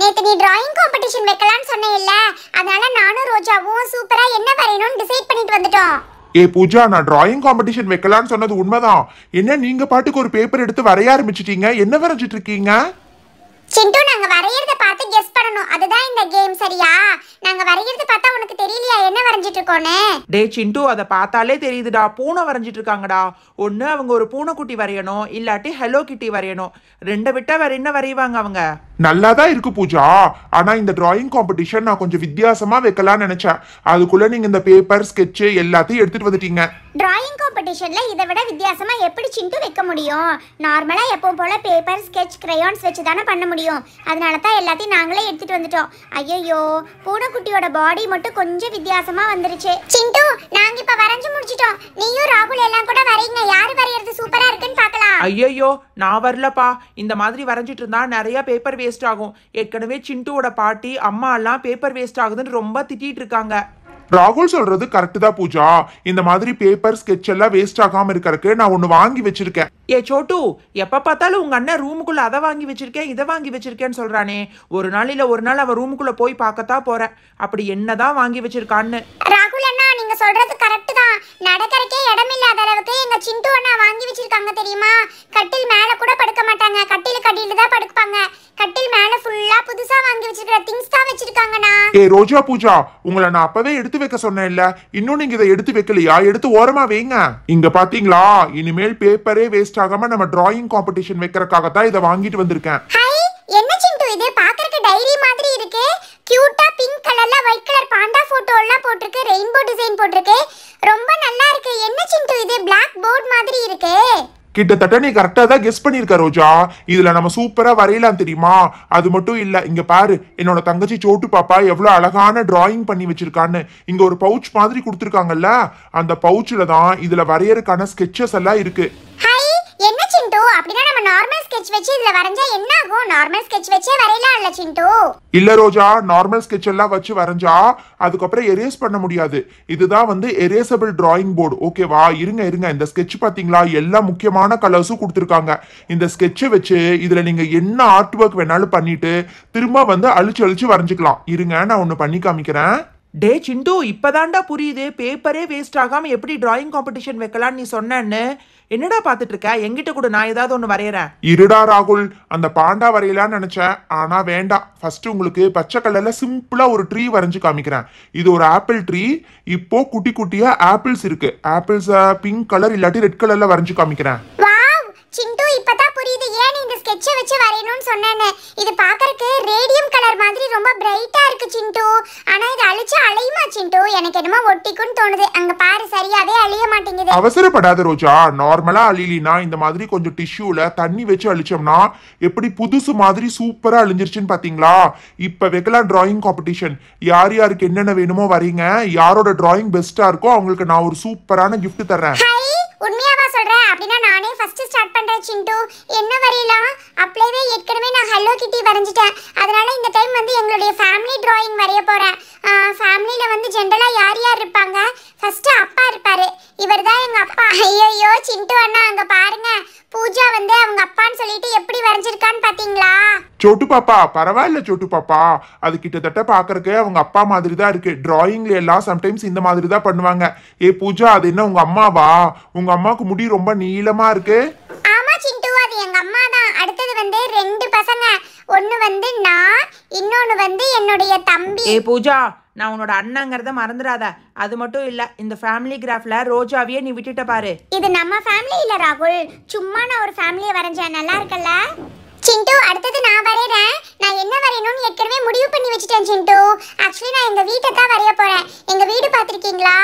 நேத்து நீ drawing competition வைக்கலாம்னு சொன்னே இல்ல அதனால நானும் ரோஜாவும் சூப்பரா என்ன வரையணும்னு டிசைட் பண்ணிட்டு வந்துட்டோம் ஏ பூஜா நான் டிராயிங் காம்படிஷன் வைக்கலாம்னு சொன்னது உண்மைதான் என்ன நீங்க பாட்டுக்கு ஒரு பேப்பர் எடுத்து வரைய ஆரம்பிச்சிட்டீங்க என்ன வரைஞ்சிட்டு இருக்கீங்க சிண்டு நாங்க வரையறத பார்த்து கெஸ் பண்ணனும் அதுதான் இந்த கேம் சரியா நாங்க வரையறத பார்த்தா உனக்கு தெரியலையா என்ன வரையிட்டு இருக்கோனே டே சிண்டு அத பார்த்தாலே தெரியுதுடா பூனை வரைஞ்சிட்டு இருக்காங்கடா ஒண்ணு அவங்க ஒரு பூனைக்குட்டி வரையணும் இல்லாட்டி ஹலோ கிட்டி வரையணும் ரெண்டை விட்டா வேற என்ன வரைவாங்க அவங்க நல்லா தான் இருக்கு பூஜா ஆனா இந்த டிராயிங் காம்படிஷன் நான் கொஞ்சம் வித்தியாசமா வைக்கலாம்னு நினைச்சேன் அதுக்குள்ள நீங்க இந்த பேப்பர் ஸ்கெட்ச் எல்லாத்தையும் எடுத்துட்டு வந்துட்டீங்க டிராயிங் காம்படிஷன்ல இதை விட வித்தியாசமா எப்படி சிண்டு வைக்க முடியும் நார்மலா எப்பவும் போல பேப்பர் ஸ்கெட்ச் கிரையான்ஸ் வச்சு தானே பண்ண முடியும் அதனால தான் எல்லாத்தையும் நாங்களே எடுத்துட்டு வந்துட்டோம் ஐயோ பூனைக்குட்டியோட பாடி மட்டும் கொஞ்சம் வித்தியாசமா வந்துருச்சு சிண்டு நாங்க இப்ப வரைஞ்சு முடிச்சிட்டோம் நீயும் ராகுல் எல்லாம் கூட வரையுங்க யாரு வரையிறது சூப்பரா இருக்குன்னு பார்க்கலாம் ஐயோ நான் வரலப்பா இந்த மாதிரி வரைஞ்சிட்டு இருந்தா நிறைய பேப்பர் வேஸ்ட் ஆகும் ஏற்கனவே சிண்டுவோட பாட்டி அம்மா எல்லாம் பேப்பர் வேஸ்ட் ஆகுதுன்னு ரொம்ப திட்டிட்டு இருக்காங்க ராகுல் சொல்றது கரெக்ட் தான் பூஜா இந்த மாதிரி பேப்பர் ஸ்கெட்ச் எல்லாம் வேஸ்ட் ஆகாம இருக்கறக்கு நான் ஒன்னு வாங்கி வச்சிருக்கேன் ஏ சோட்டு எப்ப பார்த்தாலும் உங்க அண்ணன் ரூமுக்குள்ள அதை வாங்கி வச்சிருக்கேன் இதை வாங்கி வச்சிருக்கேன்னு சொல்றானே ஒரு நாள் இல்ல ஒரு நாள் அவன் ரூமுக்குள்ள போய் பார்க்கத்தான் போறேன் அப்படி என்னதான் வாங்கி வச்சிருக்கான்னு ராகுல் அண்ணா நீங்க சொல்றது கரெக்ட் தான் நடக்கறக்கே இடம் இல்லாத அளவுக்கு எங்க சிண்டு அண்ணா வாங்கி வச்சிருக்காங்க தெரியுமா கட்டில் மேல கூட படுக்க மாட்டாங்க கட்டில் கட்டில தான் படுப்பாங்க கட்டில் மேல ஃபுல்லா புதுசா வாங்கி வச்சிருக்கிற திங்ஸ் தான் வச்சிருக்காங்கண்ணா ஏ ரோஜா பூஜா உங்களை நான் அப்பவே எடுத்து வைக்க சொன்னேன் சொன்னேன்ல இன்னும் நீங்க இதை எடுத்து வைக்கலையா எடுத்து ஓரமா வைங்க இங்க பாத்தீங்களா இனிமேல் பேப்பரே வேஸ்ட் ஆகாம நம்ம டிராயிங் காம்படிஷன் வைக்கிறதுக்காக தான் இதை வாங்கிட்டு வந்திருக்கேன் ஹை என்ன சிண்டு இது பாக்குறதுக்கு டைரி மாதிரி இருக்கு கியூட்டா பிங்க் கலர்ல ஒயிட் கலர் பாண்டா போட்டோ எல்லாம் போட்டிருக்கு ரெயின்போ டிசைன் போட்டிருக்கு ரொம்ப நல்லா இருக்கு என்ன சிண்டு இது பிளாக் போர்ட் மாதிரி இருக்கு கிட்டத்தட்ட நீ கரெக்டாக தான் கெஸ் பண்ணியிருக்க ரோஜா இதில் நம்ம சூப்பராக வரையலாம் தெரியுமா அது மட்டும் இல்லை இங்கே பாரு என்னோட தங்கச்சி சோட்டு பாப்பா எவ்வளோ அழகான டிராயிங் பண்ணி வச்சிருக்கான்னு இங்கே ஒரு பவுச் மாதிரி கொடுத்துருக்காங்கல்ல அந்த பவுச்சில் தான் இதில் வரையறக்கான ஸ்கெச்சஸ் எல்லாம் இருக்குது சிண்டு அப்படின்னா நம்ம நார்மல் ஸ்கெட்ச் வச்சு இதுல வரைஞ்சா என்ன ஆகும் நார்மல் ஸ்கெட்ச் வச்சே வரையலாம் இல்ல சிண்டு இல்ல ரோஜா நார்மல் ஸ்கெட்ச் எல்லாம் வச்சு வரைஞ்சா அதுக்கப்புறம் எரேஸ் பண்ண முடியாது இதுதான் வந்து எரேசபிள் டிராயிங் போர்டு ஓகேவா இருங்க இருங்க இந்த ஸ்கெட்ச் பாத்தீங்களா எல்லா முக்கியமான கலர்ஸும் கொடுத்துருக்காங்க இந்த ஸ்கெட்சை வச்சு இதுல நீங்க என்ன ஆர்ட் ஒர்க் வேணாலும் பண்ணிட்டு திரும்ப வந்து அழிச்சு அழிச்சு வரைஞ்சிக்கலாம் இருங்க நான் ஒன்னு பண்ணி காமிக்கிறேன் டே சிண்டு இப்போதாண்டா புரியுது பேப்பரே வேஸ்ட் ஆகாமல் எப்படி டிராயிங் காம்படிஷன் வைக்கலாம்னு நீ சொன்னேன்னு என்னடா பார்த்துட்டு இருக்க எங்கிட்ட கூட நான் ஏதாவது ஒன்று வரைகிறேன் இருடா ராகுல் அந்த பாண்டா வரையலான்னு நினச்சேன் ஆனால் வேண்டாம் ஃபர்ஸ்ட் உங்களுக்கு பச்சை கலரில் சிம்பிளாக ஒரு ட்ரீ வரைஞ்சி காமிக்கிறேன் இது ஒரு ஆப்பிள் ட்ரீ இப்போ குட்டி குட்டியாக ஆப்பிள்ஸ் இருக்கு ஆப்பிள்ஸை பிங்க் கலர் இல்லாட்டி ரெட் கலரில் வரைஞ்சி காமிக்கிறேன் சிண்டு இப்பதான் புரியுது ஏன் இந்த ஸ்கெட்சை வச்சு வரையணும்னு சொன்னேன்னு இது பாக்குறதுக்கு ரேடியம் கலர் மாதிரி ரொம்ப பிரைட்டா இருக்கு சிண்டு ஆனா இது அழிச்சு அழியுமா சிண்டு எனக்கு என்னமோ ஒட்டிக்கும் தோணுது அங்க பாரு சரியாவே அழிய மாட்டேங்குது அவசரப்படாத ரோஜா நார்மலா அழிலினா இந்த மாதிரி கொஞ்சம் டிஷ்யூல தண்ணி வச்சு அழிச்சோம்னா எப்படி புதுசு மாதிரி சூப்பரா அழிஞ்சிருச்சுன்னு பாத்தீங்களா இப்ப வைக்கலாம் டிராயிங் காம்படிஷன் யார் யாருக்கு என்னென்ன வேணுமோ வரீங்க யாரோட டிராயிங் பெஸ்டா இருக்கோ அவங்களுக்கு நான் ஒரு சூப்பரான கிஃப்ட் தர்றேன் உண்மையாவா சொல்ற அப்படின்னா நானே ஃபர்ஸ்ட் ஸ்டார்ட் பண்றேன் சிண்டு என்ன வரையலாம் அப்படியே ஏற்கனவே நான் ஹலோ கிட்டி வரைஞ்சிட்டேன் அதனால இந்த டைம் வந்து எங்களுடைய ஃபேமிலி டிராயிங் வரைய போறேன் ஃபேமிலியில் வந்து ஜென்ரலாக யார் யார் இருப்பாங்க ஃபஸ்ட்டு அப்பா இருப்பார் இவர் தான் எங்கள் அப்பா ஐயோ சிண்டு அண்ணா அங்கே பாருங்க பூஜா வந்து அவங்க அப்பான்னு சொல்லிட்டு எப்படி வரைஞ்சிருக்கான்னு பார்த்தீங்களா சோட்டு பாப்பா பரவாயில்ல சோட்டு பாப்பா அது கிட்டத்தட்ட பார்க்கறக்கு அவங்க அப்பா மாதிரி தான் இருக்கு டிராயிங்ல எல்லாம் சம்டைம்ஸ் இந்த மாதிரி தான் பண்ணுவாங்க ஏ பூஜா அது என்ன உங்க அம்மாவா உங்க அம்மாவுக்கு முடி ரொம்ப நீளமா இருக்கு ஆமா சிண்டு அது எங்க அம்மா தான் அடுத்தது வந்து ரெண்டு பசங்க ஒன்று வந்து நான் இன்னொன்று வந்து என்னுடைய தம்பி ஏ பூஜா நான் உன்னோட அண்ணங்கிறத மறந்துடாத அது மட்டும் இல்ல இந்த ஃபேமிலி கிராஃப்ல ரோஜாவையே நீ விட்டுட்ட பாரு இது நம்ம ஃபேமிலி இல்ல ராகுல் சும்மா நான் ஒரு ஃபேமிலியை வரைஞ்சேன் நல்லா இருக்குல்ல சிண்டு அடுத்தது நான் வரைகிறேன் நான் என்ன வரையணும்னு ஏற்கனவே முடிவு பண்ணி வச்சுட்டேன் சிண்டு ஆக்சுவலி நான் எங்கள் வீட்டை தான் வரைய போகிறேன் எங்கள் வீடு பார்த்துருக்கீங்களா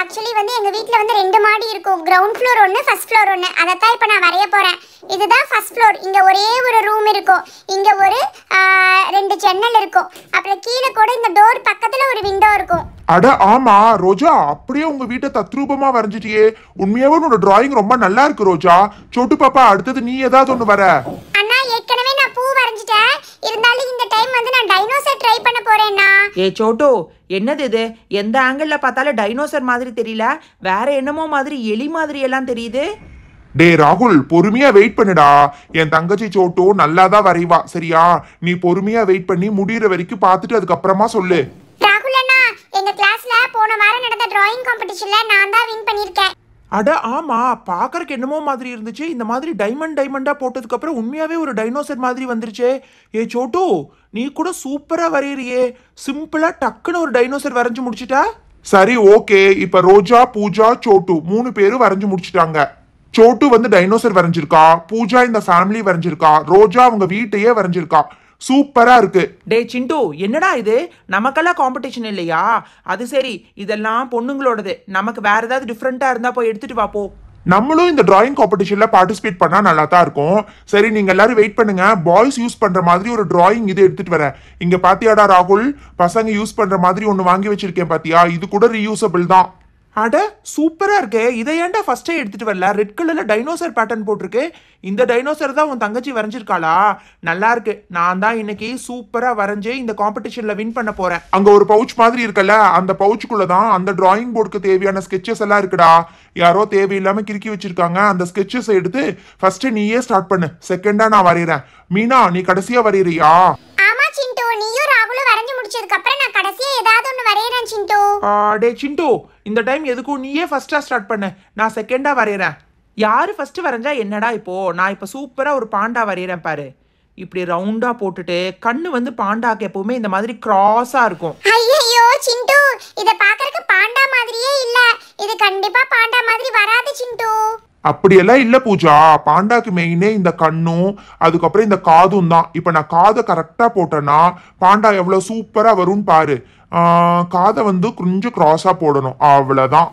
ஆக்சுவலி வந்து எங்கள் வீட்டில் வந்து ரெண்டு மாடி இருக்கும் கிரவுண்ட் ஃப்ளோர் ஒன்று ஃபஸ்ட் ஃப்ளோர் ஒன்று அதை தான் இப்போ நான் வரைய போகிறேன் இதுதான் ஃபஸ்ட் ஃப்ளோர் இங்கே ஒரே ஒரு ரூம் இருக்கும் இங்கே ஒரு ரெண்டு ஜன்னல் இருக்கும் அப்புறம் கீழே கூட இந்த டோர் பக்கத்தில் ஒரு விண்டோ இருக்கும் அட ஆமா ரோஜா அப்படியே உங்க வீட்டை தத்ரூபமா வரைஞ்சிட்டியே உண்மையாவே உன்னோட டிராயிங் ரொம்ப நல்லா இருக்கு ரோஜா சொட்டு பாப்பா அடுத்தது நீ ஏதாவது ஒன்று வர ட்ரை பண்ண போறேன்னா ஏ சோட்டு என்னது இது எந்த ஆங்கிள்ல பார்த்தாலும் டைனோசர் மாதிரி தெரியல வேற என்னமோ மாதிரி எலி மாதிரி எல்லாம் தெரியுது டே ராகுல் பொறுமையா வெயிட் பண்ணுடா என் தங்கச்சி சோட்டோ நல்லா தான் வரைவா சரியா நீ பொறுமையா வெயிட் பண்ணி முடியிற வரைக்கும் பார்த்துட்டு அதுக்கப்புறமா சொல்லு ராகுல் அண்ணா எங்க கிளாஸ்ல போன வாரம் நடந்த டிராயிங் காம்படிஷன்ல நான் தான் வின் பண்ணிருக்கேன் அட ஆமாம் பார்க்கறக்கு என்னமோ மாதிரி இருந்துச்சு இந்த மாதிரி டைமண்ட் டைமண்டாக போட்டதுக்கப்புறம் உண்மையாகவே ஒரு டைனோசர் மாதிரி வந்துருச்சே ஏ சோட்டு நீ கூட சூப்பராக வரையறியே சிம்பிளாக டக்குன்னு ஒரு டைனோசர் வரைஞ்சி முடிச்சிட்டா சரி ஓகே இப்போ ரோஜா பூஜா சோட்டு மூணு பேரும் வரைஞ்சி முடிச்சிட்டாங்க சோட்டு வந்து டைனோசர் வரைஞ்சிருக்கா பூஜா இந்த ஃபேமிலி வரைஞ்சிருக்கா ரோஜா அவங்க வீட்டையே வரைஞ்சிருக்கா சூப்பரா இருக்கு டே சிண்டு என்னடா இது நமக்கெல்லாம் காம்படிஷன் இல்லையா அது சரி இதெல்லாம் பொண்ணுங்களோடது நமக்கு வேற ஏதாவது டிஃப்ரெண்டா இருந்தா போய் எடுத்துட்டு வா போ நம்மளும் இந்த டிராயிங் காம்படிஷன்ல பார்ட்டிசிபேட் பண்ணா நல்லா தான் இருக்கும் சரி நீங்க எல்லாரும் வெயிட் பண்ணுங்க பாய்ஸ் யூஸ் பண்ற மாதிரி ஒரு டிராயிங் இது எடுத்துட்டு வரேன் இங்க பாத்தியாடா ராகுல் பசங்க யூஸ் பண்ற மாதிரி ஒன்னு வாங்கி வச்சிருக்கேன் பாத்தியா இது கூட ரீயூசபிள் தான் அட சூப்பராக இருக்கு இதை ஏன்டா ஃபர்ஸ்டே எடுத்துகிட்டு வரல ரெட் கலரில் டைனோசர் பேட்டர்ன் போட்டிருக்கு இந்த டைனோசர் தான் உன் தங்கச்சி வரைஞ்சிருக்காளா நல்லா இருக்கு நான் தான் இன்னைக்கு சூப்பராக வரைஞ்சு இந்த காம்படிஷனில் வின் பண்ண போகிறேன் அங்கே ஒரு பவுச் மாதிரி இருக்குல்ல அந்த பவுச்சுக்குள்ளே தான் அந்த டிராயிங் போர்டுக்கு தேவையான ஸ்கெச்சஸ் எல்லாம் இருக்குடா யாரோ தேவையில்லாமல் கிறுக்கி வச்சிருக்காங்க அந்த ஸ்கெச்சஸ் எடுத்து ஃபர்ஸ்ட் நீயே ஸ்டார்ட் பண்ணு செகண்டாக நான் வரைகிறேன் மீனா நீ கடைசியாக வரைகிறியா சிண்டு டே சிண்டு இந்த டைம் எதுக்கும் நீயே ஃபர்ஸ்டா ஸ்டார்ட் பண்ண நான் செகண்டா வரையறேன் யாரு ஃபர்ஸ்ட் வரைஞ்சா என்னடா இப்போ நான் இப்போ சூப்பரா ஒரு பாண்டா வரையறேன் பாரு இப்படி ரவுண்டா போட்டுட்டு கண்ணு வந்து பாண்டாக்கு எப்பவுமே இந்த மாதிரி கிராஸா இருக்கும் ஐயோ சிண்டு இத பாக்கறதுக்கு பாண்டா மாதிரியே இல்ல இது கண்டிப்பா பாண்டா மாதிரி வராது சிண்டு அப்படியெல்லாம் இல்ல பூஜா பாண்டாக்கு மெயினே இந்த கண்ணும் அதுக்கப்புறம் இந்த காதும் தான் இப்ப நான் காதை கரெக்டா போட்டேன்னா பாண்டா எவ்வளவு சூப்பரா வரும்னு பாரு காதை வந்து கொஞ்சம் கிராஸா போடணும் அவ்வளவுதான்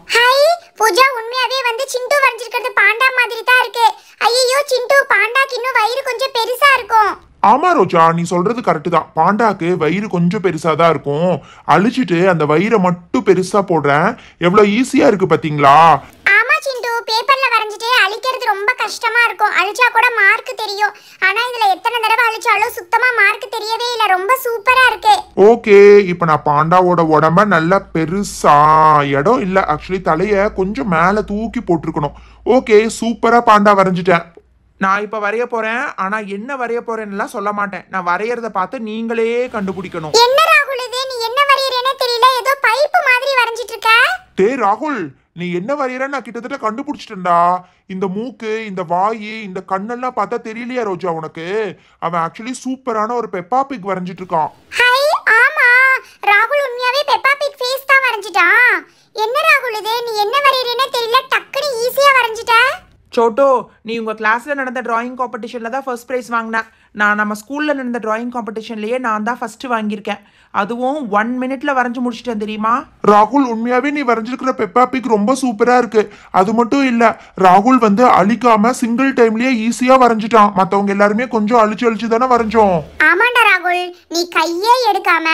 பூஜா உண்மையாவே வந்து சிண்டு வரைஞ்சிருக்கிறது பாண்டா மாதிரி தான் இருக்கு ஐயோ சிண்டு பாண்டாக்கு இன்னும் வயிறு கொஞ்சம் பெருசா இருக்கும் ஆமா ரோஜா நீ சொல்றது கரெக்டு தான் பாண்டாக்கு வயிறு கொஞ்சம் பெருசா தான் இருக்கும் அழிச்சிட்டு அந்த வயிறை மட்டும் பெருசா போடுறேன் எவ்வளவு ஈஸியா இருக்கு பாத்தீங்களா ஆமா சிண்டு பேப்பர் ரொம்ப கஷ்டமாக இருக்கும் அழிச்சா கூட மார்க் தெரியும் ஆனால் இதில் எத்தனை தடவை அழிச்சாலும் சுத்தமாக மார்க் தெரியவே இல்லை ரொம்ப சூப்பராக இருக்கு ஓகே இப்போ நான் பாண்டாவோட உடம்ப நல்லா பெருசா இடம் இல்லை ஆக்சுவலி தலையை கொஞ்சம் மேலே தூக்கி போட்டிருக்கணும் ஓகே சூப்பராக பாண்டா வரைஞ்சிட்டேன் நான் இப்ப வரைய போறேன் ஆனா என்ன வரைய போறேன்னு சொல்ல மாட்டேன் நான் வரையறத பார்த்து நீங்களே கண்டுபிடிக்கணும் என்ன ராகுல் டே ராகுல் நீ என்ன வரையற நான் கிட்டத்தட்ட கண்டுபிடிச்சிட்டேன்டா இந்த மூக்கு இந்த வாய் இந்த கண்ணெல்லாம் பார்த்தா தெரியலையா ரோஜா உனக்கு அவன் ஆக்சுவலி சூப்பரான ஒரு பெப்பா பிக் வரைஞ்சிட்டு இருக்கான் ஹை ஆமா ராகுல் உண்மையாவே பெப்பா பிக் ஃபேஸ் தான் வரைஞ்சிட்டான் என்ன ராகுல் இது நீ என்ன வரையறேனே தெரியல டக்குனு ஈஸியா வரைஞ்சிட்ட சோட்டோ நீ உங்க கிளாஸ்ல நடந்த டிராயிங் காம்படிஷனில் தான் ஃபர்ஸ்ட் பிரைஸ் வாங்கின நான் நம்ம ஸ்கூலில் நடந்த ட்ராயிங் காம்படிஷன்லேயே நான் தான் ஃபஸ்ட்டு வாங்கியிருக்கேன் அதுவும் ஒன் மினிட்ல வரைஞ்சு முடிச்சிட்டேன் தெரியுமா ராகுல் உண்மையாவே நீ வரைஞ்சிருக்கிற பெப்பா பிக் ரொம்ப சூப்பரா இருக்கு அது மட்டும் இல்ல ராகுல் வந்து அழிக்காம சிங்கிள் டைம்லயே ஈஸியா வரைஞ்சிட்டான் மத்தவங்க எல்லாருமே கொஞ்சம் அழிச்சு அழிச்சு தானே வரைஞ்சோம் ஆமாண்டா ராகுல் நீ கையே எடுக்காம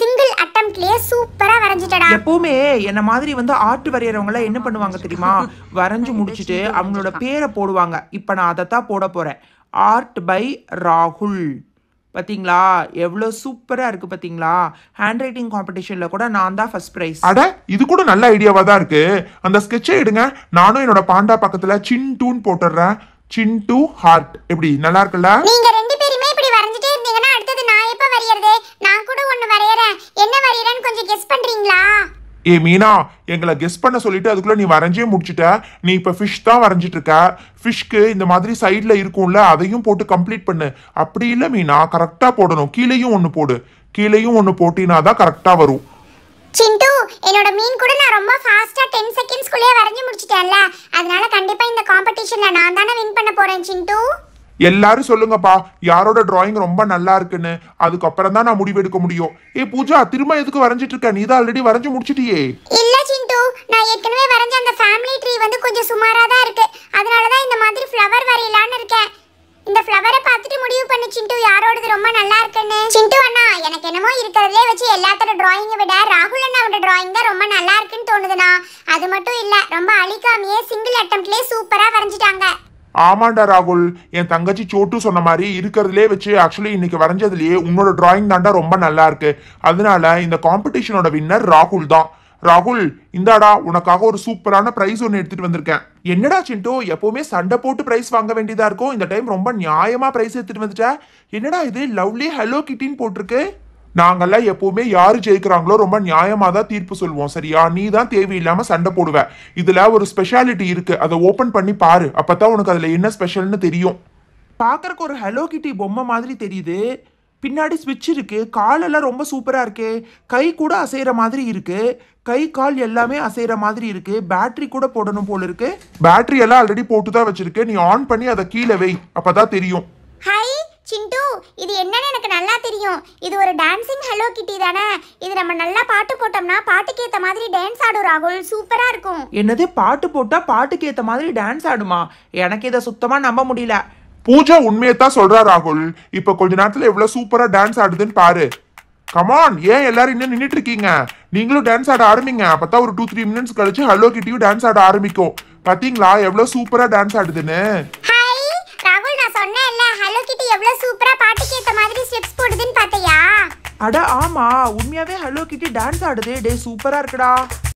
சிங்கிள் அட்டம்ப்ட்லயே சூப்பரா வரைஞ்சிட்டடா எப்பவுமே என்ன மாதிரி வந்து ஆர்ட் வரையறவங்க என்ன பண்ணுவாங்க தெரியுமா வரைஞ்சு முடிச்சிட்டு அவங்களோட பேரை போடுவாங்க இப்போ நான் அதை தான் போட போறேன் ஆர்ட் பை ராகுல் பார்த்தீங்களா எவ்வளோ சூப்பராக இருக்குது பார்த்தீங்களா ஹேண்ட் ரைட்டிங் காம்படிஷனில் கூட நான் தான் ஃபர்ஸ்ட் ப்ரைஸ் அட இது கூட நல்ல ஐடியாவாக தான் இருக்குது அந்த ஸ்கெட்சை எடுங்க நானும் என்னோட பாண்டா பக்கத்தில் சின் போட்டுடுறேன் சின் ஹார்ட் எப்படி நல்லா இருக்குல்ல நீங்க ரெண்டு பேருமே இப்படி வரைஞ்சிட்டே இருந்தீங்கன்னா அடுத்தது நான் எப்ப வரையறது நான் கூட ஒன்னு வரையறேன் என்ன வரையறேன்னு கொஞ்சம் கெஸ் பண்ணுறீங்களா ஏ மீனா எங்களை கெஸ் பண்ண சொல்லிட்டு அதுக்குள்ளே நீ வரைஞ்சே முடிச்சுட்ட நீ இப்போ ஃபிஷ் தான் வரைஞ்சிட்டு இருக்க ஃபிஷ்க்கு இந்த மாதிரி சைடில் இருக்கும்ல அதையும் போட்டு கம்ப்ளீட் பண்ணு அப்படி இல்லை மீனா கரெக்டாக போடணும் கீழேயும் ஒன்று போடு கீழேயும் ஒன்று போட்டினா தான் கரெக்டாக வரும் சிண்டு என்னோட மீன் கூட நான் ரொம்ப ஃபாஸ்ட்டாக டென் குள்ளே வரைஞ்சி முடிச்சிட்டேன்ல அதனால கண்டிப்பாக இந்த காம்படிஷனில் நான் தானே வின் பண்ண போகிறேன் சிண்டு எல்லாரும் சொல்லுங்கப்பா யாரோட டிராயிங் ரொம்ப நல்லா இருக்குன்னு அதுக்கப்புறம் தான் நான் முடிவு எடுக்க முடியும் ஏ பூஜா திரும்ப எதுக்கு வரைஞ்சிட்டு இருக்க நீ தான் ஆல்ரெடி வரைஞ்சு முடிச்சிட்டியே இல்ல சிண்டு நான் ஏற்கனவே வரைஞ்ச அந்த ஃபேமிலி ட்ரீ வந்து கொஞ்சம் சுமாரா தான் இருக்கு அதனால தான் இந்த மாதிரி ஃப்ளவர் வரையலாம்னு இருக்கேன் இந்த ஃப்ளவரை பார்த்துட்டு முடிவு பண்ணு சிண்டு யாரோடது ரொம்ப நல்லா இருக்குன்னு சிண்டு அண்ணா எனக்கு என்னமோ இருக்கிறதே வச்சு எல்லாத்தோட டிராயிங் விட ராகுல் அண்ணாவோட டிராயிங் தான் ரொம்ப நல்லா இருக்குன்னு தோணுதுண்ணா அது மட்டும் இல்லை ரொம்ப அழிக்காமையே சிங்கிள் அட்டம்ப்ட்லேயே சூப்பராக வரைஞ்சிட்டாங்க ஆமாண்டா ராகுல் என் தங்கச்சி சோட்டு சொன்ன மாதிரி இருக்கிறதுலே வச்சு ஆக்சுவலி இன்னைக்கு வரைஞ்சதுலயே உன்னோட டிராயிங் தாண்டா ரொம்ப நல்லா இருக்கு அதனால இந்த காம்படிஷனோட வின்னர் ராகுல் தான் ராகுல் இந்தாடா உனக்காக ஒரு சூப்பரான ப்ரைஸ் ஒன்று எடுத்துட்டு வந்திருக்கேன் என்னடா சின்டோ எப்பவுமே சண்டை போட்டு ப்ரைஸ் வாங்க வேண்டியதா இருக்கும் இந்த டைம் ரொம்ப நியாயமா ப்ரைஸ் எடுத்துட்டு வந்துட்டேன் என்னடா இது லவ்லி ஹலோ கிட்டின்னு போட்டிருக்கு நாங்கெல்லாம் எப்பவுமே யாரு ஜெயிக்கிறாங்களோ ரொம்ப நியாயமா தான் தீர்ப்பு சொல்லுவோம் சரியா நீ தான் தேவையில்லாம சண்டை போடுவ இதுல ஒரு ஸ்பெஷாலிட்டி இருக்கு அதை ஓபன் பண்ணி பாரு அப்பதான் உனக்கு அதுல என்ன ஸ்பெஷல்னு தெரியும் பாக்குறக்கு ஒரு ஹலோ கிட்டி பொம்மை மாதிரி தெரியுது பின்னாடி ஸ்விட்ச் இருக்குது காலெல்லாம் ரொம்ப சூப்பராக இருக்கே கை கூட அசைற மாதிரி இருக்குது கை கால் எல்லாமே அசைற மாதிரி இருக்குது பேட்ரி கூட போடணும் போல இருக்குது பேட்டரி எல்லாம் ஆல்ரெடி போட்டு தான் வச்சுருக்கு நீ ஆன் பண்ணி அதை கீழே வை அப்போ தான் தெரியும் தெரியும் இது ஒரு டான்ஸிங் ஹலோ கிட்டி தானே இது நம்ம நல்லா பாட்டு போட்டோம்னா பாட்டுக்கு ஏத்த மாதிரி டான்ஸ் ஆடும் ராகுல் சூப்பரா இருக்கும் என்னது பாட்டு போட்டா பாட்டுக்கு மாதிரி டான்ஸ் ஆடுமா எனக்கு இதை சுத்தமா நம்ப முடியல பூஜா உண்மையை தான் சொல்றா ராகுல் இப்ப கொஞ்ச நேரத்துல எவ்வளவு சூப்பரா டான்ஸ் ஆடுதுன்னு பாரு கமான் ஏன் எல்லாரும் இன்னும் நின்றுட்டு இருக்கீங்க நீங்களும் டான்ஸ் ஆட ஆரம்பிங்க அப்பதான் ஒரு டூ த்ரீ மினிட்ஸ் கழிச்சு ஹலோ கிட்டியும் டான்ஸ் ஆட ஆரம்பிக்கும் பாத்தீங்களா எவ்வளவு சூப்பரா டான்ஸ் ஆடுதுன்னு எவ்வளவு சூப்பரா பாட்டுக்கு ஏத்த மாதிரி ஸ்டெப்ஸ் போடுதுன்னு பாத்தியா அட ஆமா உண்மையாவே ஹலோ கிட்டி டான்ஸ் ஆடுது டே சூப்பரா இருக்குடா